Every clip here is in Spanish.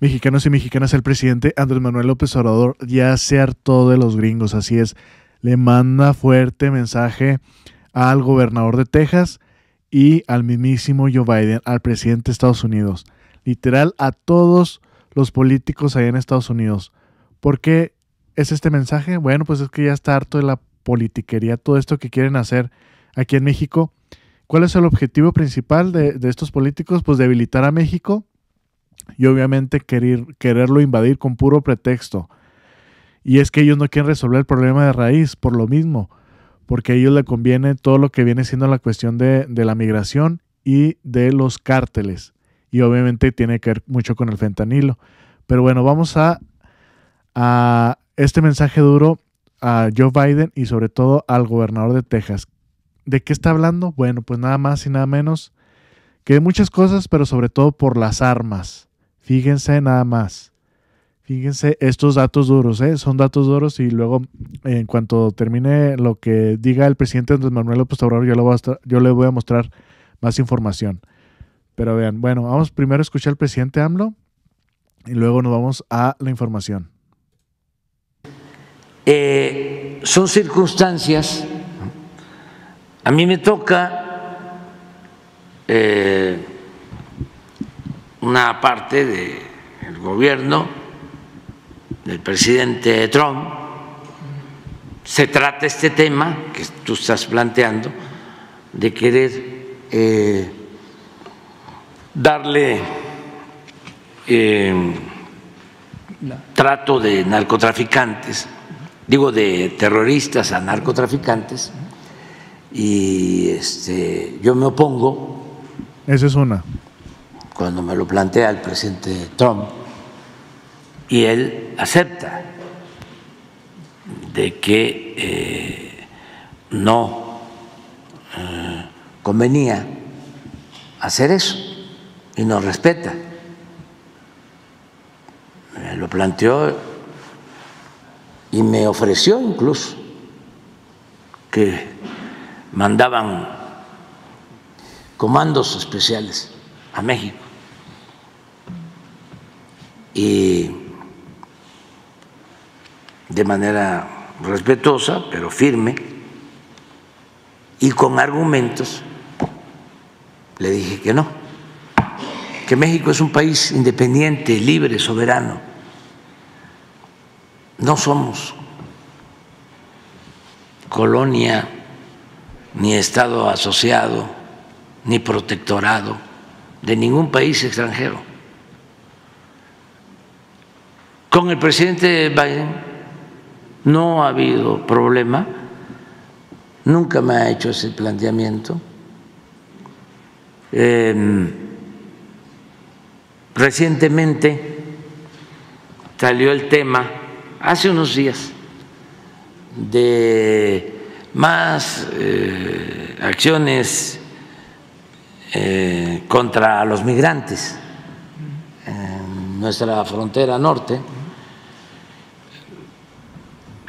mexicanos y mexicanas, el presidente Andrés Manuel López Obrador ya se hartó de los gringos, así es. Le manda fuerte mensaje al gobernador de Texas y al mismísimo Joe Biden, al presidente de Estados Unidos. Literal a todos los políticos allá en Estados Unidos. ¿Por qué es este mensaje? Bueno, pues es que ya está harto de la politiquería, todo esto que quieren hacer aquí en México. ¿Cuál es el objetivo principal de, de estos políticos? Pues debilitar a México y obviamente quererlo invadir con puro pretexto. Y es que ellos no quieren resolver el problema de raíz por lo mismo, porque a ellos le conviene todo lo que viene siendo la cuestión de, la migración y de los cárteles. Y obviamente tiene que ver mucho con el fentanilo. Pero bueno, vamos a, a este mensaje duro a Joe Biden y sobre todo al gobernador de Texas. ¿De qué está hablando? Bueno, pues nada más y nada menos que de muchas cosas, pero sobre todo por las armas. Fíjense nada más. Fíjense estos datos duros, ¿eh? son datos duros y luego en cuanto termine lo que diga el presidente Andrés Manuel López Obrador, yo, yo le voy a mostrar más información. Pero vean, bueno, vamos primero a escuchar al presidente AMLO y luego nos vamos a la información. Eh, son circunstancias, a mí me toca... Eh, una parte del gobierno del presidente Trump se trata este tema que tú estás planteando de querer eh, darle eh, trato de narcotraficantes, digo de terroristas a narcotraficantes, y este, yo me opongo. Esa es una cuando me lo plantea el presidente Trump, y él acepta de que eh, no eh, convenía hacer eso y nos respeta. Me lo planteó y me ofreció incluso que mandaban comandos especiales a México y de manera respetuosa, pero firme, y con argumentos le dije que no, que México es un país independiente, libre, soberano. No somos colonia, ni Estado asociado, ni protectorado de ningún país extranjero. Con el presidente Biden no ha habido problema, nunca me ha hecho ese planteamiento. Em, recientemente salió el tema, hace unos días, de más eh, acciones eh, contra los migrantes en nuestra frontera norte.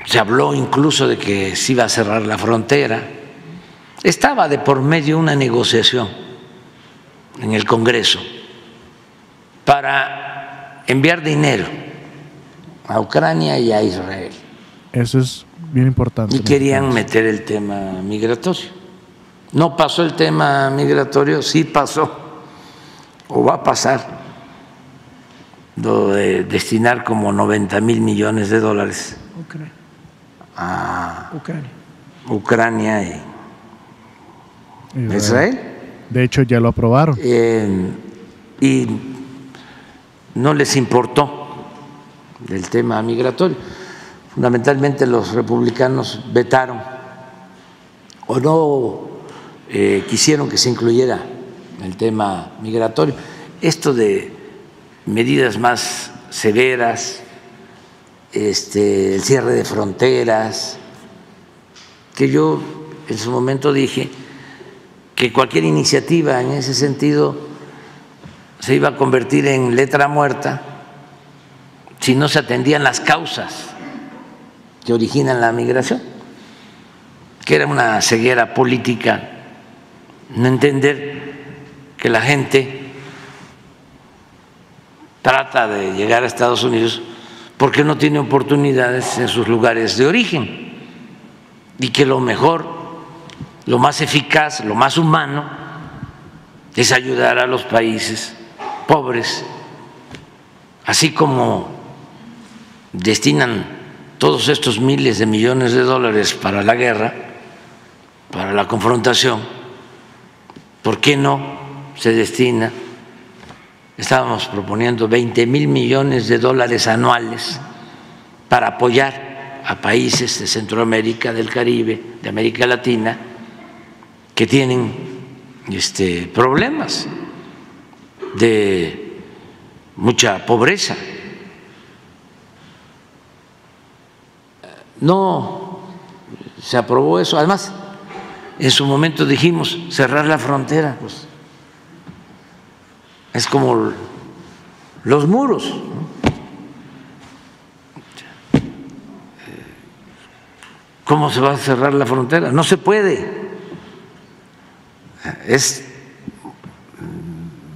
Se habló incluso de que se iba a cerrar la frontera. Estaba de por medio una negociación en el Congreso para enviar dinero a Ucrania y a Israel. Eso es bien importante. Y querían meter el tema migratorio. No pasó el tema migratorio, sí pasó, o va a pasar, de destinar como 90 mil millones de dólares a ah. Ucrania, Ucrania y Israel. De hecho, ya lo aprobaron. Em, y no les importó el tema migratorio. Fundamentalmente los republicanos vetaron o no eh, quisieron que se incluyera el tema migratorio. Esto de medidas más severas, este, el cierre de fronteras, que yo en su momento dije que cualquier iniciativa en ese sentido se iba a convertir en letra muerta si no se atendían las causas que originan la migración, que era una ceguera política no entender que la gente trata de llegar a Estados Unidos porque no tiene oportunidades en sus lugares de origen y que lo mejor, lo más eficaz, lo más humano es ayudar a los países pobres, así como destinan todos estos miles de millones de dólares para la guerra, para la confrontación, ¿por qué no se destina? estábamos proponiendo 20 mil millones de dólares anuales para apoyar a países de Centroamérica, del Caribe, de América Latina, que tienen este, problemas de mucha pobreza. No se aprobó eso. Además, en su momento dijimos cerrar la frontera. Pues. Es como los muros. ¿Cómo se va a cerrar la frontera? No se puede. Es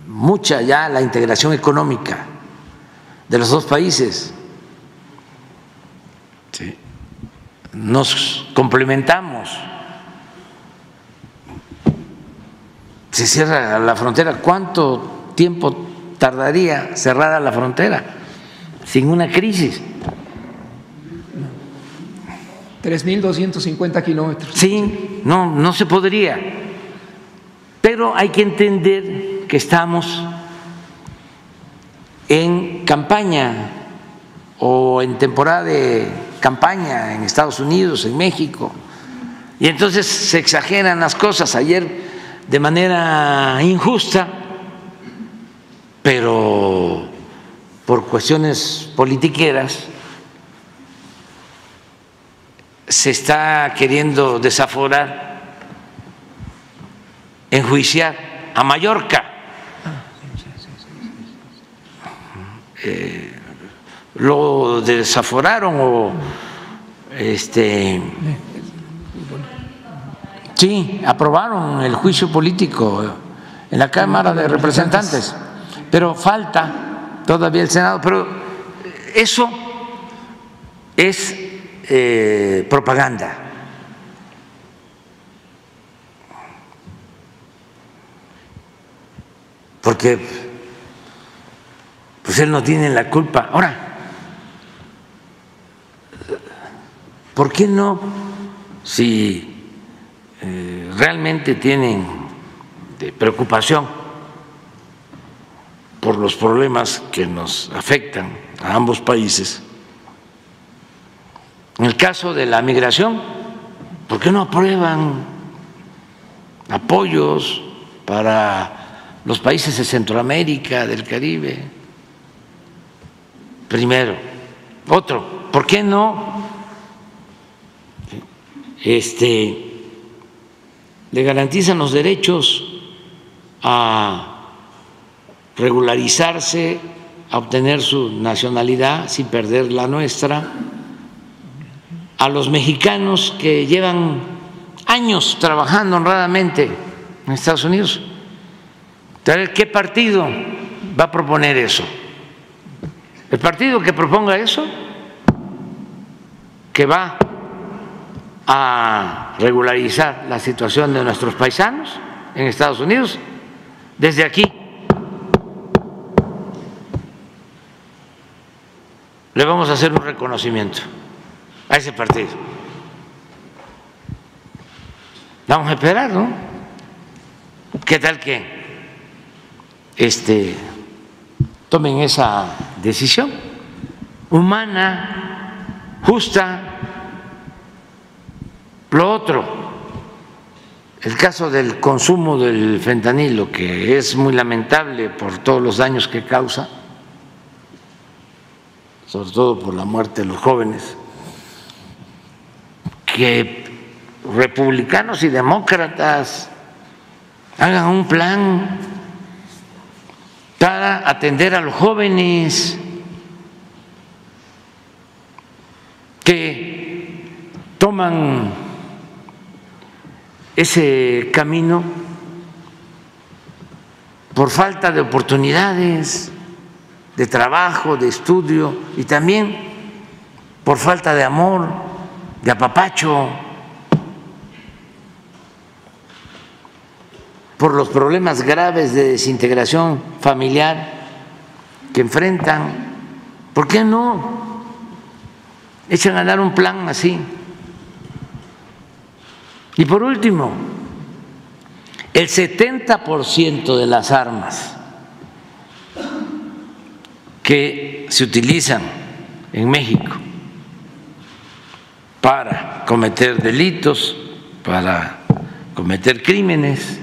mucha ya la integración económica de los dos países. Nos complementamos. Se cierra la frontera. ¿Cuánto tiempo tardaría cerrada la frontera sin una crisis. 3.250 kilómetros. Sí, no, no se podría. Pero hay que entender que estamos en campaña o en temporada de campaña en Estados Unidos, en México. Y entonces se exageran las cosas. Ayer, de manera injusta, pero por cuestiones politiqueras se está queriendo desaforar, enjuiciar a Mallorca. Eh, lo desaforaron o este sí aprobaron el juicio político en la Cámara de Representantes pero falta todavía el Senado, pero eso es eh, propaganda. Porque pues él no tiene la culpa. Ahora, ¿por qué no, si eh, realmente tienen de preocupación por los problemas que nos afectan a ambos países. En el caso de la migración, ¿por qué no aprueban apoyos para los países de Centroamérica, del Caribe? Primero. Otro, ¿por qué no este, le garantizan los derechos a regularizarse, a obtener su nacionalidad sin perder la nuestra, a los mexicanos que llevan años trabajando honradamente en Estados Unidos. ¿Qué partido va a proponer eso? ¿El partido que proponga eso? ¿Que va a regularizar la situación de nuestros paisanos en Estados Unidos? Desde aquí le vamos a hacer un reconocimiento a ese partido. Vamos a esperar, ¿no? ¿Qué tal que este, tomen esa decisión humana, justa? Lo otro, el caso del consumo del fentanilo, que es muy lamentable por todos los daños que causa sobre todo por la muerte de los jóvenes, que republicanos y demócratas hagan un plan para atender a los jóvenes, que toman ese camino por falta de oportunidades de trabajo, de estudio y también por falta de amor, de apapacho, por los problemas graves de desintegración familiar que enfrentan. ¿Por qué no echan a dar un plan así? Y por último, el 70% de las armas que se utilizan en México para cometer delitos, para cometer crímenes,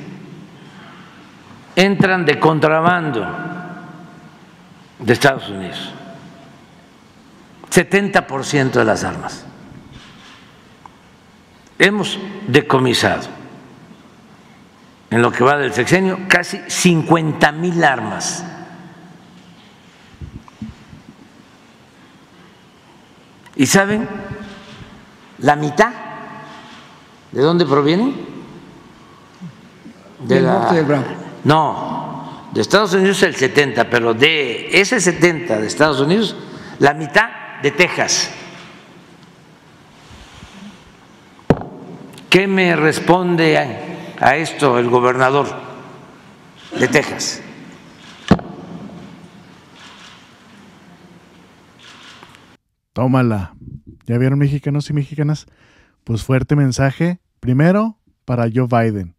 entran de contrabando de Estados Unidos. 70% de las armas. Hemos decomisado en lo que va del sexenio casi 50 mil armas ¿Y saben la mitad de dónde proviene? De del norte del Bravo. No, de Estados Unidos el 70, pero de ese 70 de Estados Unidos, la mitad de Texas. ¿Qué me responde a esto el gobernador de Texas? Tómala. ¿Ya vieron mexicanos y mexicanas? Pues fuerte mensaje. Primero, para Joe Biden.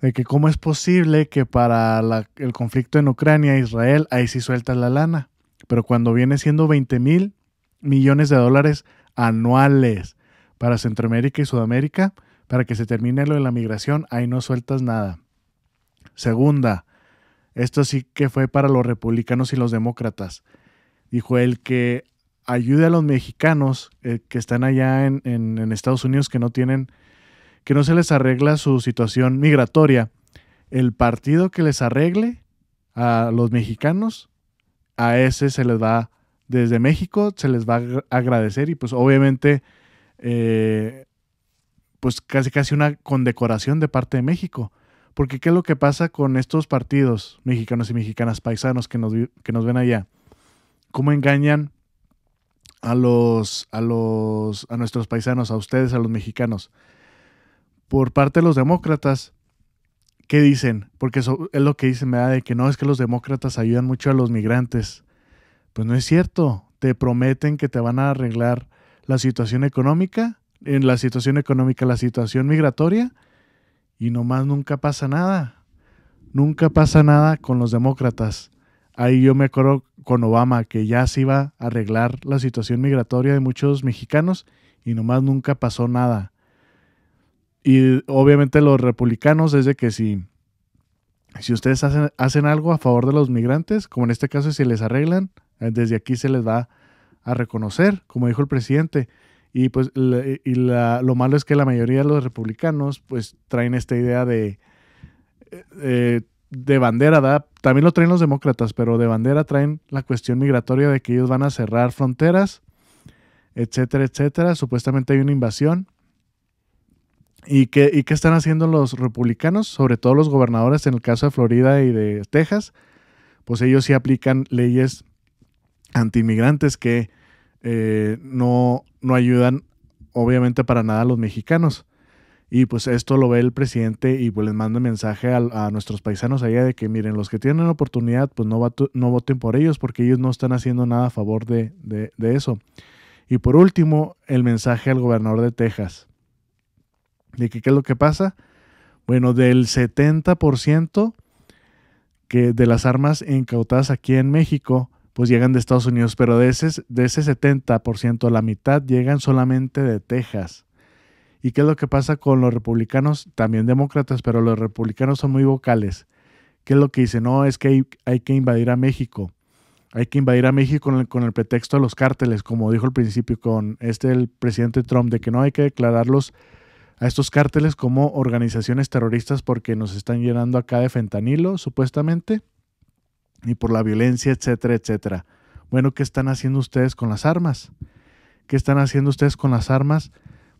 De que cómo es posible que para el conflicto en Ucrania e Israel, ahí sí sueltas la lana. Pero cuando viene siendo 20 mil millones de dólares anuales para Centroamérica y Sudamérica, para que se termine lo de la migración, ahí no sueltas nada. Segunda, esto sí que fue para los republicanos y los demócratas. Dijo él que ayude a los mexicanos eh, que están allá en, Estados Unidos que no tienen, que no se les arregla su situación migratoria. El partido que les arregle a los mexicanos, a ese se les va, desde México se les va a agradecer y pues obviamente, eh, pues casi casi una condecoración de parte de México. Porque ¿qué es lo que pasa con estos partidos mexicanos y mexicanas paisanos que nos, que nos ven allá? ¿Cómo engañan a los, a los, a nuestros paisanos, a ustedes, a los mexicanos, por parte de los demócratas, ¿qué dicen? Porque eso es lo que dicen, me da de que no, es que los demócratas ayudan mucho a los migrantes. Pues no es cierto. Te prometen que te van a arreglar la situación económica, en la situación económica, la situación migratoria, y nomás nunca pasa nada. Nunca pasa nada con los demócratas. Ahí yo me acuerdo con Obama que ya se iba a arreglar la situación migratoria de muchos mexicanos y nomás nunca pasó nada. Y obviamente los republicanos desde que si, si ustedes hacen, hacen algo a favor de los migrantes, como en este caso si les arreglan, eh, desde aquí se les va a reconocer, como dijo el presidente. Y pues lo malo es que la mayoría de los republicanos pues traen esta idea de eh, eh, de bandera, ¿da? también lo traen los demócratas, pero de bandera traen la cuestión migratoria de que ellos van a cerrar fronteras, etcétera, etcétera. Supuestamente hay una invasión. ¿Y qué, qué están haciendo los republicanos? Sobre todo los gobernadores en el caso de Florida y de Texas. Pues ellos sí aplican leyes antimigrantes que eh, no, no ayudan obviamente para nada a los mexicanos. Y pues esto lo ve el presidente y pues les manda mensaje a, nuestros paisanos allá de que miren, los que tienen oportunidad, pues no, voten por ellos porque ellos no están haciendo nada a favor de, de, eso. Y por último, el mensaje al gobernador de Texas. ¿De qué es lo que pasa? Bueno, del 70% que de las armas incautadas aquí en México, pues llegan de Estados Unidos, pero de ese, de ese 70%, la mitad llegan solamente de Texas. ¿Y qué es lo que pasa con los republicanos? También demócratas, pero los republicanos son muy vocales. ¿Qué es lo que dicen? No, es que hay, que invadir a México. Hay que invadir a México con el, con el, pretexto de los cárteles, como dijo al principio con este el presidente Trump, de que no hay que declararlos a estos cárteles como organizaciones terroristas porque nos están llenando acá de fentanilo, supuestamente, y por la violencia, etcétera, etcétera. Bueno, ¿qué están haciendo ustedes con las armas? ¿Qué están haciendo ustedes con las armas?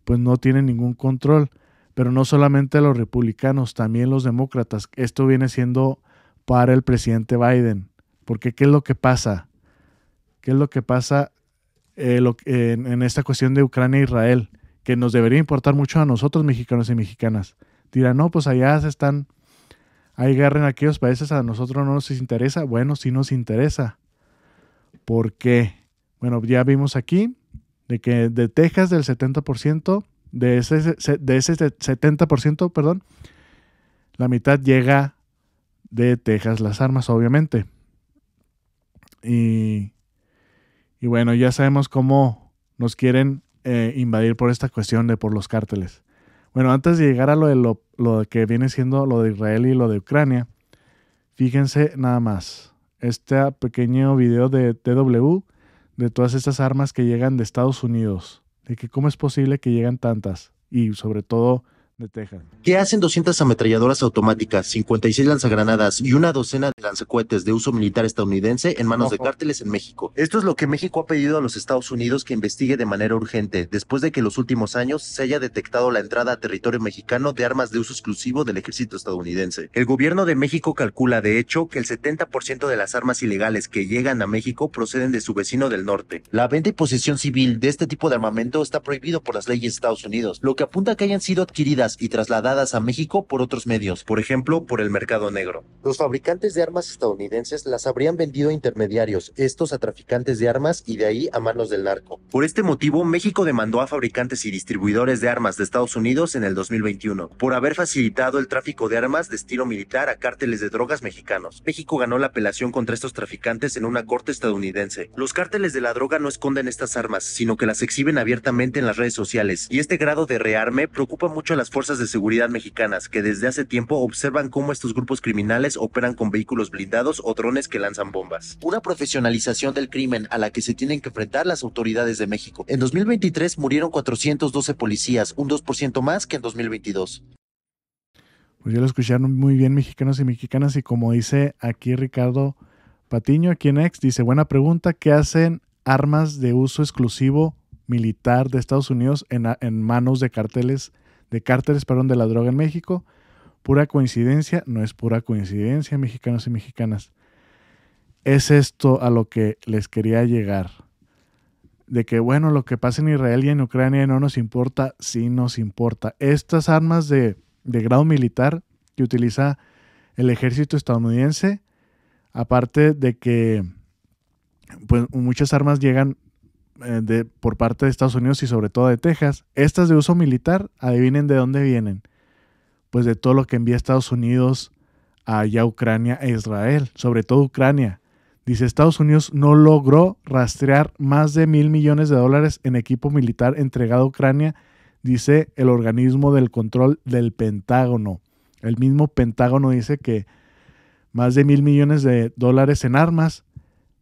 pues no tienen ningún control. Pero no solamente los republicanos, también los demócratas. Esto viene siendo para el presidente Biden. Porque ¿qué es lo que pasa? ¿Qué es lo que pasa eh, en, esta cuestión de Ucrania e Israel? Que nos debería importar mucho a nosotros mexicanos y mexicanas. Dirán, no, pues allá se están, hay guerra en aquellos países, a nosotros no nos interesa. Bueno, sí nos interesa. ¿Por qué? Bueno, ya vimos aquí de que de Texas del 70%, de ese, de ese 70%, perdón, la mitad llega de Texas las armas, obviamente. Y, y bueno, ya sabemos cómo nos quieren eh, invadir por esta cuestión de por los cárteles. Bueno, antes de llegar a lo, de lo, lo que viene siendo lo de Israel y lo de Ucrania, fíjense nada más. Este pequeño video de TW de todas estas armas que llegan de Estados Unidos, de que cómo es posible que llegan tantas y sobre todo de ¿Qué hacen 200 ametralladoras automáticas, 56 lanzagranadas y una docena de lanzacohetes de uso militar estadounidense en manos de cárteles en México? Esto es lo que México ha pedido a los Estados Unidos que investigue de manera urgente, después de que en los últimos años se haya detectado la entrada a territorio mexicano de armas de uso exclusivo del ejército estadounidense. El gobierno de México calcula, de hecho, que el 70% de las armas ilegales que llegan a México proceden de su vecino del norte. La venta y posesión civil de este tipo de armamento está prohibido por las leyes de Estados Unidos, lo que apunta a que hayan sido adquiridas y trasladadas a México por otros medios, por ejemplo, por el mercado negro. Los fabricantes de armas estadounidenses las habrían vendido a intermediarios, estos a traficantes de armas y de ahí a manos del narco. Por este motivo, México demandó a fabricantes y distribuidores de armas de Estados Unidos en el 2021 por haber facilitado el tráfico de armas de estilo militar a cárteles de drogas mexicanos. México ganó la apelación contra estos traficantes en una corte estadounidense. Los cárteles de la droga no esconden estas armas, sino que las exhiben abiertamente en las redes sociales, y este grado de rearme preocupa mucho a las fuerzas de seguridad mexicanas, que desde hace tiempo observan cómo estos grupos criminales operan con vehículos blindados o drones que lanzan bombas. Una profesionalización del crimen a la que se tienen que enfrentar las autoridades de México. En 2023 murieron 412 policías, un 2% más que en 2022. Pues ya lo escucharon muy bien mexicanos y mexicanas y como dice aquí Ricardo Patiño, aquí en Ex, dice, buena pregunta, ¿qué hacen armas de uso exclusivo militar de Estados Unidos en, manos de carteles de cárteles perdón, de la droga en México. Pura coincidencia, no es pura coincidencia, mexicanos y mexicanas. Es esto a lo que les quería llegar. De que, bueno, lo que pasa en Israel y en Ucrania no nos importa, sí nos importa. Estas armas de, de grado militar que utiliza el ejército estadounidense, aparte de que pues, muchas armas llegan eh, por parte de Estados Unidos y sobre todo de Texas, estas de uso militar, adivinen de dónde vienen. Pues de todo lo que envía Estados Unidos allá a Ucrania e Israel, sobre todo Ucrania. Dice, Estados Unidos no logró rastrear más de mil millones de dólares en equipo militar entregado a Ucrania, dice el organismo del control del Pentágono. El mismo Pentágono dice que más de mil millones de dólares en armas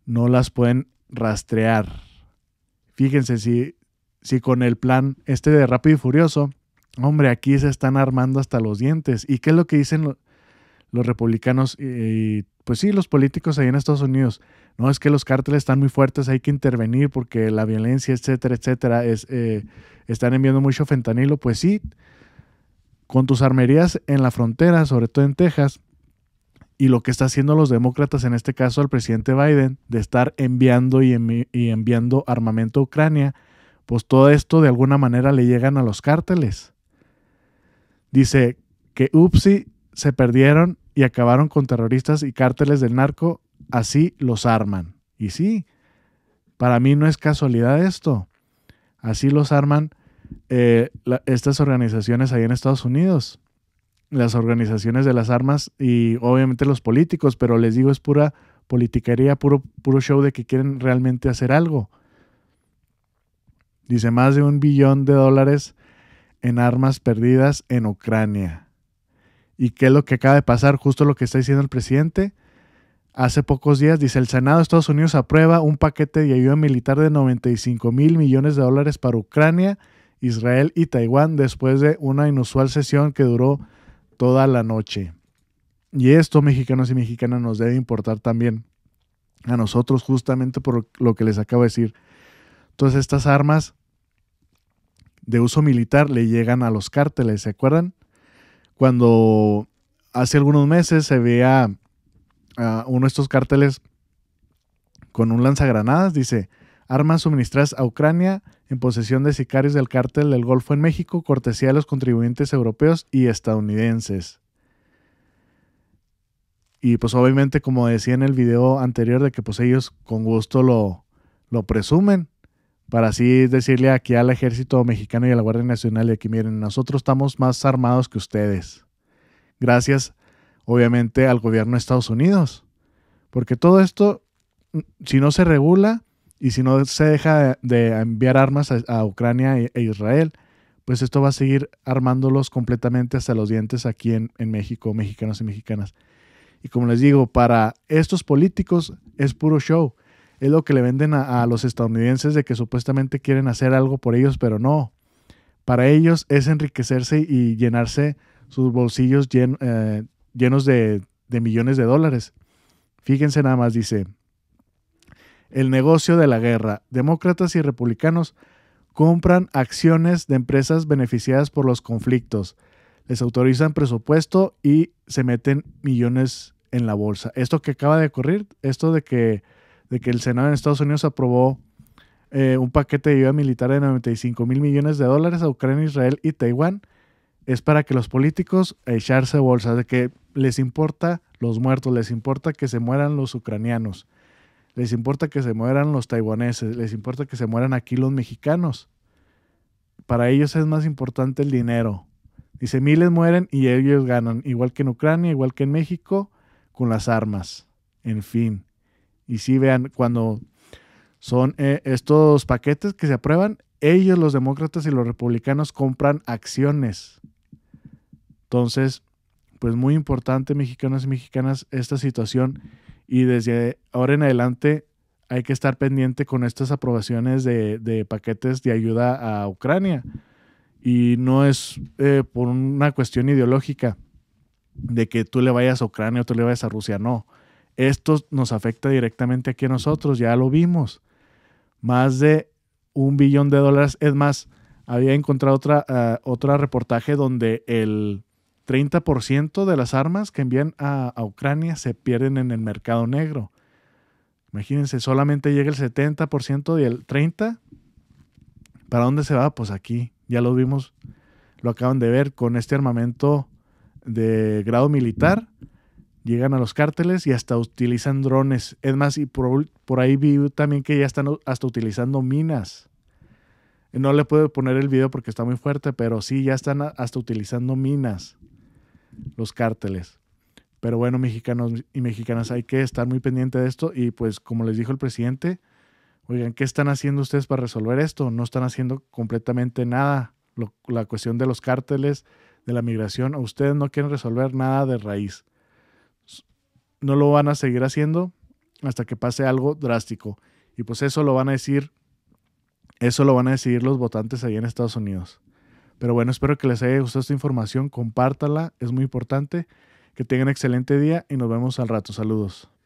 no las pueden rastrear. Fíjense si, si con el plan este de Rápido y Furioso, hombre, aquí se están armando hasta los dientes. ¿Y qué es lo que dicen los republicanos y, pues sí, los políticos ahí en Estados Unidos? No, es que los cárteles están muy fuertes, hay que intervenir porque la violencia, etcétera, etcétera, eh, están enviando mucho fentanilo. Pues sí, con tus armerías en la frontera, sobre todo en Texas, y lo que está haciendo los demócratas, en este caso al presidente Biden, de estar enviando y, enviando armamento a Ucrania, pues todo esto de alguna manera le llegan a los cárteles. Dice que UPSI se perdieron y acabaron con terroristas y cárteles del narco, así los arman. Y sí, para mí no es casualidad esto. Así los arman eh, estas organizaciones ahí en Estados Unidos las organizaciones de las armas y obviamente los políticos, pero les digo, es pura politiquería, puro, puro show de que quieren realmente hacer algo. Dice, más de un billón de dólares en armas perdidas en Ucrania. ¿Y qué es lo que acaba de pasar? Justo lo que está diciendo el presidente. Hace pocos días dice, el Senado de Estados Unidos aprueba un paquete de ayuda militar de 95 mil millones de dólares para Ucrania, Israel y Taiwán después de una inusual sesión que duró toda la noche. Y esto, mexicanos y mexicanas, nos debe importar también a nosotros justamente por lo que les acabo de decir. Todas estas armas de uso militar le llegan a los cárteles, ¿se acuerdan? Cuando hace algunos meses se veía a uno de estos cárteles con un lanzagranadas, dice, armas suministradas a Ucrania en posesión de sicarios del cártel del Golfo en México, cortesía de los contribuyentes europeos y estadounidenses. Y pues obviamente, como decía en el video anterior, de que pues ellos con gusto lo, lo presumen, para así decirle aquí al ejército mexicano y a la Guardia Nacional, de que miren, nosotros estamos más armados que ustedes. Gracias, obviamente, al gobierno de Estados Unidos. Porque todo esto, mm, si no se regula, y si no se deja de enviar armas a, Ucrania e, e, Israel, pues esto va a seguir armándolos completamente hasta los dientes aquí en, México, mexicanos y mexicanas. Y como les digo, para estos políticos es puro show. Es lo que le venden a, los estadounidenses de que supuestamente quieren hacer algo por ellos, pero no. Para ellos es enriquecerse y llenarse sus bolsillos eh, llenos de millones de dólares. Fíjense nada más, dice, el negocio de la guerra. Demócratas y republicanos compran acciones de empresas beneficiadas por los conflictos. Les autorizan presupuesto y se meten millones en la bolsa. Esto que acaba de ocurrir, esto de que, de que el Senado en Estados Unidos aprobó eh, un paquete de ayuda militar de 95 mil millones de dólares a Ucrania, Israel y Taiwán, es para que los políticos echarse bolsa de que les importa los muertos, les importa que se mueran los ucranianos les importa que se mueran los taiwaneses, les importa que se mueran aquí los mexicanos. Para ellos es más importante el dinero. Dice, miles mueren y ellos ganan, igual que en Ucrania, igual que en México, con las armas. En fin. Y si vean, cuando son eh, estos paquetes que se aprueban, ellos, los demócratas y los republicanos, compran acciones. Entonces, pues muy importante, mexicanos y mexicanas, esta situación y desde ahora en adelante hay que estar pendiente con estas aprobaciones de, paquetes de ayuda a Ucrania. Y no es eh, por una cuestión ideológica de que tú le vayas a Ucrania o tú le vayas a Rusia, no. Esto nos afecta directamente aquí a nosotros, ya lo vimos. Más de un billón de dólares. Es más, había encontrado otra, ah, otro reportaje donde el 30% de las armas que envían a, Ucrania se pierden en el mercado negro. Imagínense, solamente llega el 70% y el 30%. ¿Para dónde se va? Pues aquí, ya lo vimos, lo acaban de ver con este armamento de grado militar. Llegan a los cárteles y hasta utilizan drones. Es más, y por, por ahí vi también que ya están hasta utilizando minas. No le puedo poner el video porque está muy fuerte, pero sí, ya están hasta utilizando minas los cárteles. Pero bueno, mexicanos y mexicanas, hay que estar muy pendiente de esto y pues como les dijo el presidente, oigan, ¿qué están haciendo ustedes para resolver esto? No están haciendo completamente nada. la cuestión de los cárteles, de la migración, ustedes no quieren resolver nada de raíz. No lo van a seguir haciendo hasta que pase algo drástico. Y pues eso lo van a decir, eso lo van a decidir los votantes ahí en Estados Unidos. Pero bueno, espero que les haya gustado esta información, compártala, es muy importante. Que tengan excelente día y nos vemos al rato. Saludos.